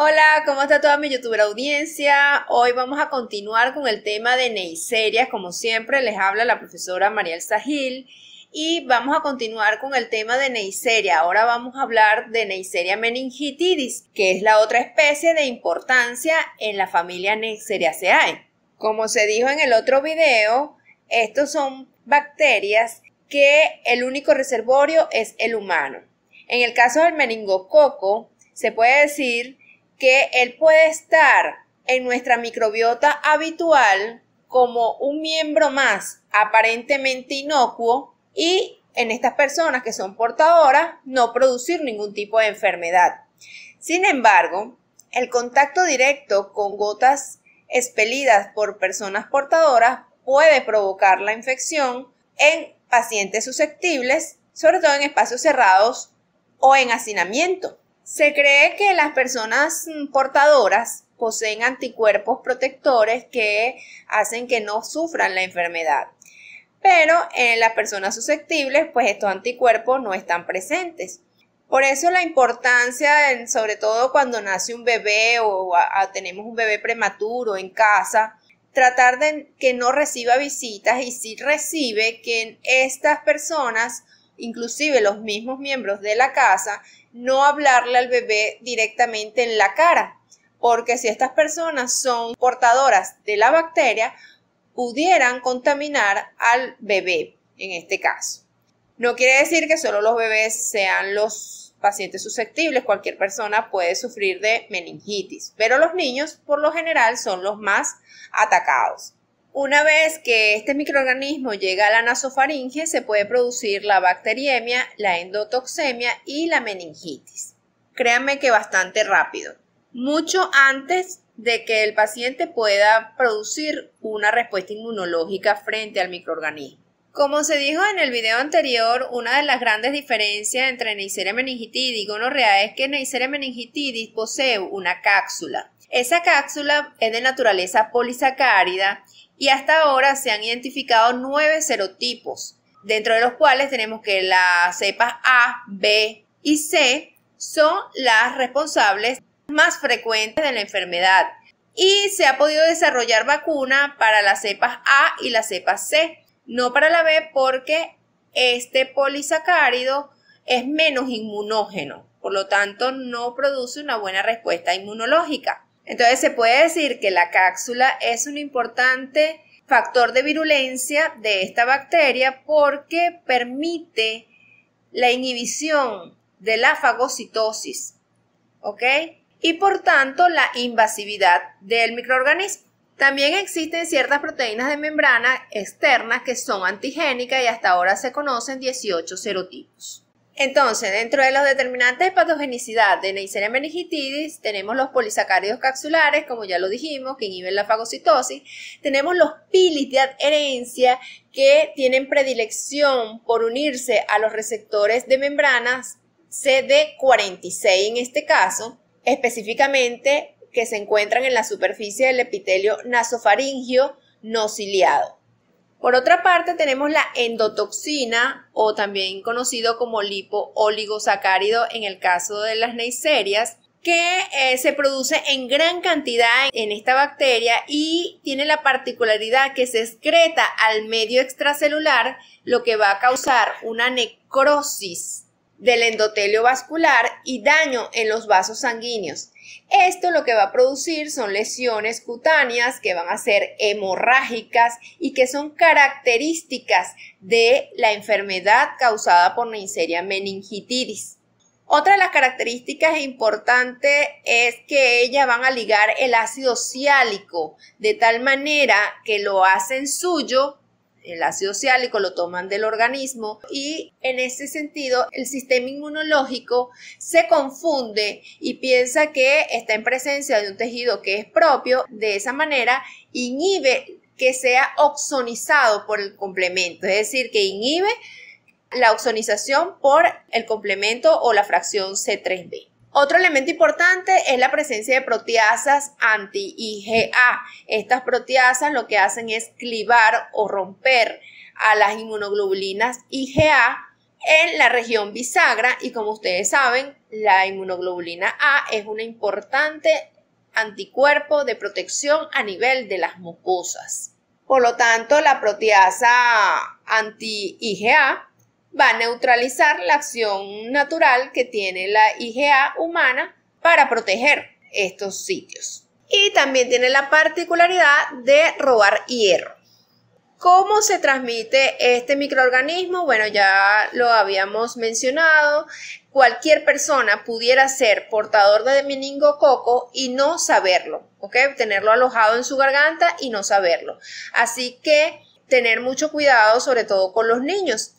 Hola, ¿cómo está toda mi youtuber audiencia? Hoy vamos a continuar con el tema de Neisseria, como siempre les habla la profesora Mariel Sahil y vamos a continuar con el tema de Neisseria. Ahora vamos a hablar de Neisseria meningitidis, que es la otra especie de importancia en la familia Neisseriaceae. Como se dijo en el otro video, estos son bacterias que el único reservorio es el humano. En el caso del meningococo, se puede decir que él puede estar en nuestra microbiota habitual como un miembro más aparentemente inocuo y en estas personas que son portadoras no producir ningún tipo de enfermedad. Sin embargo, el contacto directo con gotas expelidas por personas portadoras puede provocar la infección en pacientes susceptibles, sobre todo en espacios cerrados o en hacinamiento. Se cree que las personas mm, portadoras poseen anticuerpos protectores que hacen que no sufran la enfermedad. Pero en las personas susceptibles, pues estos anticuerpos no están presentes. Por eso la importancia, sobre todo cuando nace un bebé o tenemos un bebé prematuro en casa, tratar de que no reciba visitas y si recibe que en estas personas inclusive los mismos miembros de la casa, no hablarle al bebé directamente en la cara, porque si estas personas son portadoras de la bacteria, pudieran contaminar al bebé en este caso. No quiere decir que solo los bebés sean los pacientes susceptibles, cualquier persona puede sufrir de meningitis, pero los niños por lo general son los más atacados. Una vez que este microorganismo llega a la nasofaringe, se puede producir la bacteriemia, la endotoxemia y la meningitis. Créanme que bastante rápido, mucho antes de que el paciente pueda producir una respuesta inmunológica frente al microorganismo. Como se dijo en el video anterior, una de las grandes diferencias entre Neisseria meningitidis y gonorrea es que Neisseria meningitidis posee una cápsula. Esa cápsula es de naturaleza polisacárida y hasta ahora se han identificado nueve serotipos, dentro de los cuales tenemos que las cepas A, B y C son las responsables más frecuentes de la enfermedad y se ha podido desarrollar vacuna para las cepas A y las cepas C no para la B porque este polisacárido es menos inmunógeno, por lo tanto no produce una buena respuesta inmunológica. Entonces se puede decir que la cápsula es un importante factor de virulencia de esta bacteria porque permite la inhibición de la fagocitosis, ¿ok? Y por tanto la invasividad del microorganismo. También existen ciertas proteínas de membrana externas que son antigénicas y hasta ahora se conocen 18 serotipos. Entonces, dentro de los determinantes de patogenicidad de Neisseria meningitidis, tenemos los polisacáridos capsulares, como ya lo dijimos, que inhiben la fagocitosis. Tenemos los pilis de adherencia, que tienen predilección por unirse a los receptores de membranas CD46 en este caso, específicamente que se encuentran en la superficie del epitelio nasofaringio no ciliado. Por otra parte, tenemos la endotoxina, o también conocido como lipo en el caso de las neisserias... que eh, se produce en gran cantidad en esta bacteria y tiene la particularidad que se excreta al medio extracelular, lo que va a causar una necrosis del endotelio vascular y daño en los vasos sanguíneos. Esto lo que va a producir son lesiones cutáneas que van a ser hemorrágicas y que son características de la enfermedad causada por inseria meningitis. Otra de las características importantes es que ellas van a ligar el ácido ciálico de tal manera que lo hacen suyo el ácido ciálico lo toman del organismo y en ese sentido el sistema inmunológico se confunde y piensa que está en presencia de un tejido que es propio, de esa manera inhibe que sea oxonizado por el complemento, es decir, que inhibe la oxonización por el complemento o la fracción C3B. Otro elemento importante es la presencia de proteasas anti-IgA. Estas proteasas lo que hacen es clivar o romper a las inmunoglobulinas IgA en la región bisagra y como ustedes saben, la inmunoglobulina A es un importante anticuerpo de protección a nivel de las mucosas. Por lo tanto, la proteasa anti-IgA va a neutralizar la acción natural que tiene la IgA humana para proteger estos sitios. Y también tiene la particularidad de robar hierro. ¿Cómo se transmite este microorganismo? Bueno, ya lo habíamos mencionado. Cualquier persona pudiera ser portador de meningococo y no saberlo, ¿ok? Tenerlo alojado en su garganta y no saberlo. Así que tener mucho cuidado, sobre todo con los niños.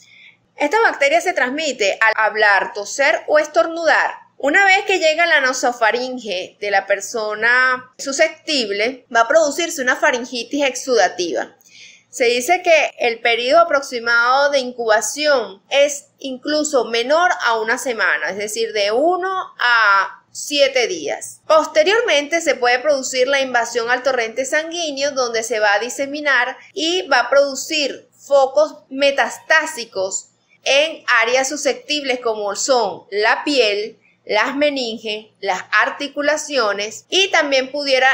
Esta bacteria se transmite al hablar, toser o estornudar. Una vez que llega la nosofaringe de la persona susceptible, va a producirse una faringitis exudativa. Se dice que el periodo aproximado de incubación es incluso menor a una semana, es decir, de 1 a 7 días. Posteriormente se puede producir la invasión al torrente sanguíneo donde se va a diseminar y va a producir focos metastásicos en áreas susceptibles como son la piel, las meninges, las articulaciones y también pudiera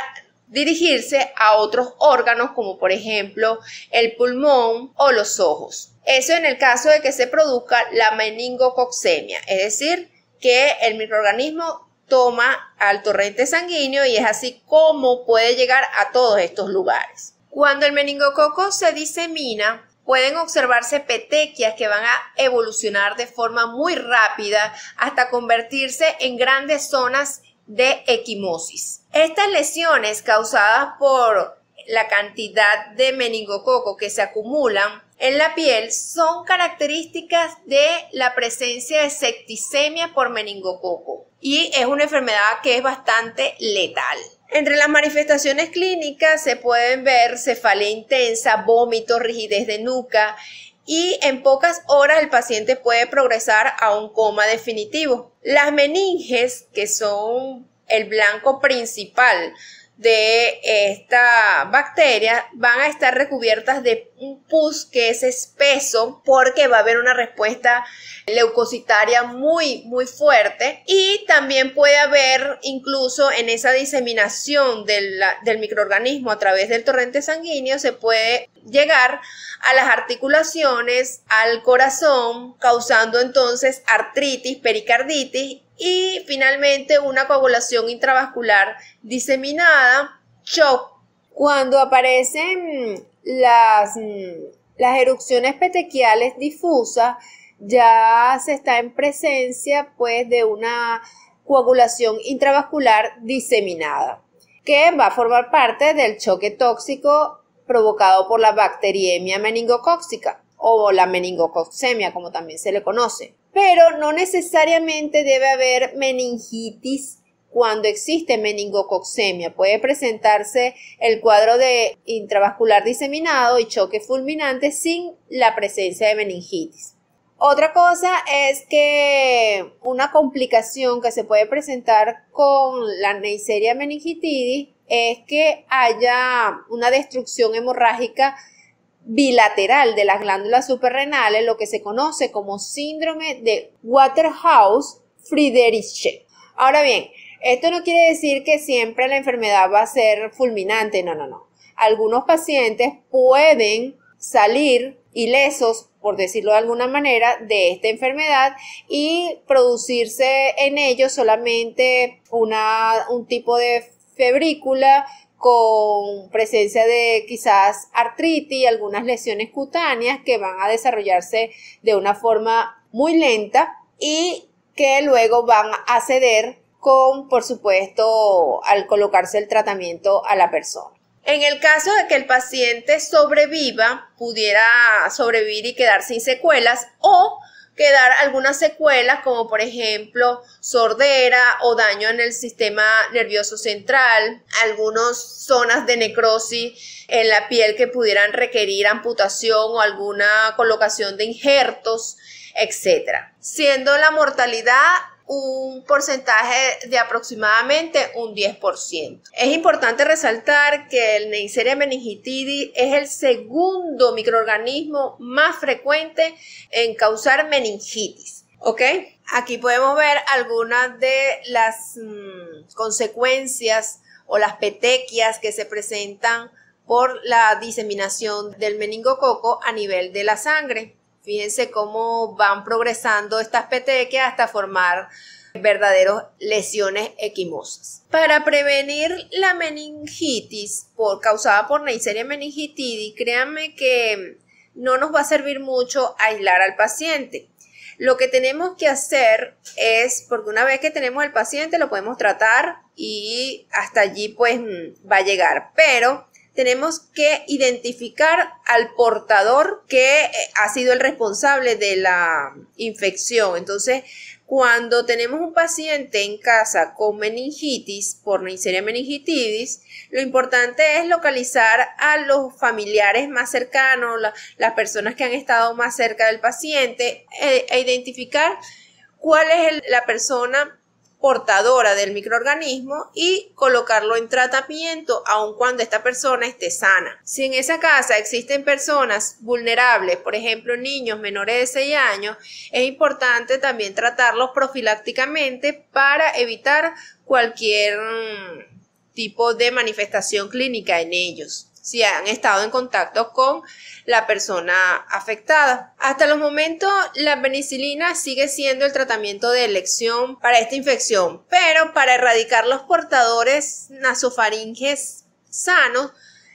dirigirse a otros órganos como por ejemplo el pulmón o los ojos. Eso en el caso de que se produzca la meningococcemia, es decir, que el microorganismo toma al torrente sanguíneo y es así como puede llegar a todos estos lugares. Cuando el meningococo se disemina, pueden observarse petequias que van a evolucionar de forma muy rápida hasta convertirse en grandes zonas de equimosis. Estas lesiones causadas por la cantidad de meningococo que se acumulan en la piel son características de la presencia de septicemia por meningococo y es una enfermedad que es bastante letal. Entre las manifestaciones clínicas se pueden ver cefalea intensa, vómito, rigidez de nuca y en pocas horas el paciente puede progresar a un coma definitivo. Las meninges, que son el blanco principal de esta bacteria van a estar recubiertas de un pus que es espeso porque va a haber una respuesta leucocitaria muy muy fuerte y también puede haber incluso en esa diseminación del, del microorganismo a través del torrente sanguíneo se puede llegar a las articulaciones, al corazón, causando entonces artritis, pericarditis y finalmente una coagulación intravascular diseminada, shock. Cuando aparecen mm, las, erupciones petequiales difusas, ya se está en presencia pues de una coagulación intravascular diseminada, que va a formar parte del choque tóxico provocado por la bacteriemia meningocóxica o la meningococcemia, como también se le conoce. Pero no necesariamente debe haber meningitis cuando existe meningococcemia. Puede presentarse el cuadro de intravascular diseminado y choque fulminante sin la presencia de meningitis. Otra cosa es que una complicación que se puede presentar con la Neisseria meningitidis es que haya una destrucción hemorrágica bilateral de las glándulas suprarrenales, lo que se conoce como síndrome de waterhouse friderich Ahora bien, esto no quiere decir que siempre la enfermedad va a ser fulminante, no, no, no. Algunos pacientes pueden salir ilesos, por decirlo de alguna manera, de esta enfermedad y producirse en ellos solamente un tipo de febrícula, con presencia de quizás artritis, y algunas lesiones cutáneas que van a desarrollarse de una forma muy lenta y que luego van a ceder con, por supuesto, al colocarse el tratamiento a la persona. En el caso de que el paciente sobreviva, pudiera sobrevivir y quedar sin secuelas o quedar algunas secuelas como por ejemplo sordera o daño en el sistema nervioso central, algunas zonas de necrosis en la piel que pudieran requerir amputación o alguna colocación de injertos, etc. Siendo la mortalidad un porcentaje de aproximadamente un 10%. Es importante resaltar que el Neisseria meningitidis es el segundo microorganismo más frecuente en causar meningitis. ¿Ok? Aquí podemos ver algunas de las mm, consecuencias o las petequias que se presentan por la diseminación del meningococo a nivel de la sangre. Fíjense cómo van progresando estas petequias hasta formar verdaderos lesiones equimosas. Para prevenir la meningitis por, causada por Neisseria meningitidis, créanme que no nos va a servir mucho aislar al paciente. Lo que tenemos que hacer es, porque una vez que tenemos al paciente lo podemos tratar y hasta allí pues va a llegar, pero tenemos que identificar al portador que eh, ha sido el responsable de la infección. Entonces, cuando tenemos un paciente en casa con meningitis por Neisseria meningitidis, lo importante es localizar a los familiares más cercanos, las personas que han estado más cerca del paciente, eh, e, identificar cuál es la persona portadora del microorganismo y colocarlo en tratamiento aun cuando esta persona esté sana. Si en esa casa existen personas vulnerables, por ejemplo niños menores de 6 años, es importante también tratarlos profilácticamente para evitar cualquier mm, tipo de manifestación clínica en ellos si han estado en contacto con la persona afectada. Hasta los momentos, la penicilina sigue siendo el tratamiento de elección para esta infección, pero para erradicar los portadores nasofaringes sanos,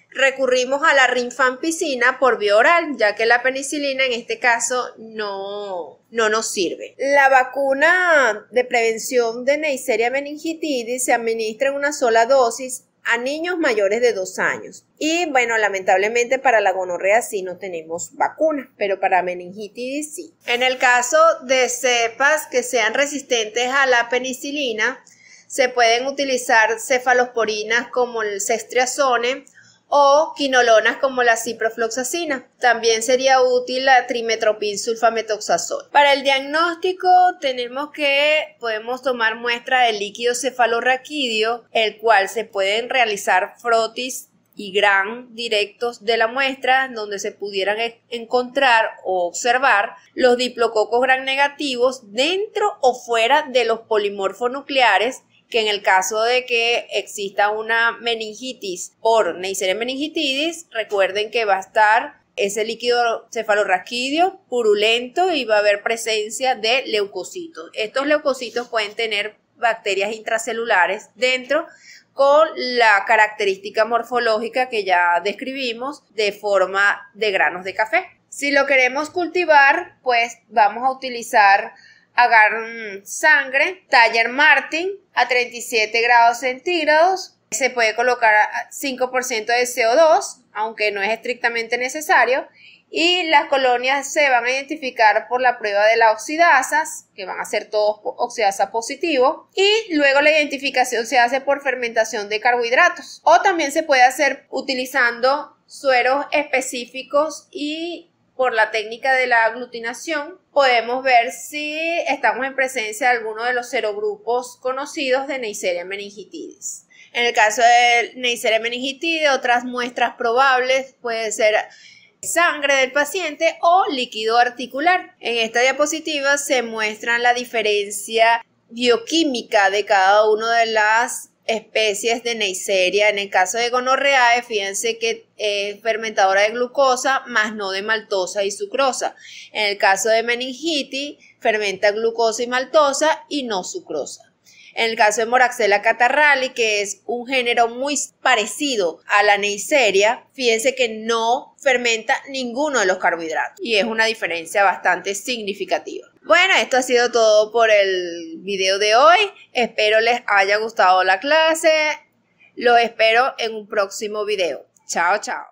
recurrimos a la rinfampicina por vía oral, ya que la penicilina en este caso no, no nos sirve. La vacuna de prevención de Neisseria meningitidis se administra en una sola dosis a niños mayores de 2 años. Y bueno, lamentablemente para la gonorrea sí no tenemos vacunas, pero para meningitis sí. En el caso de cepas que sean resistentes a la penicilina, se pueden utilizar cefalosporinas como el cestriazone o quinolonas como la ciprofloxacina. También sería útil la trimetropin sulfametoxazol. Para el diagnóstico tenemos que podemos tomar muestra del líquido cefalorraquídeo, el cual se pueden realizar frotis y gran directos de la muestra donde se pudieran e-, encontrar o observar los diplococos gran negativos dentro o fuera de los polimorfonucleares que en el caso de que exista una meningitis por Neisseria meningitidis, recuerden que va a estar ese líquido cefalorraquídeo purulento y va a haber presencia de leucocitos. Estos leucocitos pueden tener bacterias intracelulares dentro con la característica morfológica que ya describimos de forma de granos de café. Si lo queremos cultivar, pues vamos a utilizar agarran sangre, taller Martin a 37 grados centígrados. Se puede colocar 5% de CO2, aunque no es estrictamente necesario. Y las colonias se van a identificar por la prueba de la oxidasas, que van a ser todos oxidasa positivo. Y luego la identificación se hace por fermentación de carbohidratos. O también se puede hacer utilizando sueros específicos y por la técnica de la aglutinación, podemos ver si estamos en presencia de alguno de los serogrupos conocidos de Neisseria meningitidis. En el caso de Neisseria meningitidis, otras muestras probables pueden ser sangre del paciente o líquido articular. En esta diapositiva se muestran la diferencia bioquímica de cada una de las especies de Neisseria. En el caso de gonorreae, fíjense que es fermentadora de glucosa, más no de maltosa y sucrosa. En el caso de meningitis, fermenta glucosa y maltosa y no sucrosa. En el caso de Moraxella catarrali, que es un género muy parecido a la Neisseria, fíjense que no fermenta ninguno de los carbohidratos y es una diferencia bastante significativa. Bueno, esto ha sido todo por el video de hoy. Espero les haya gustado la clase. Lo espero en un próximo video. Chao, chao.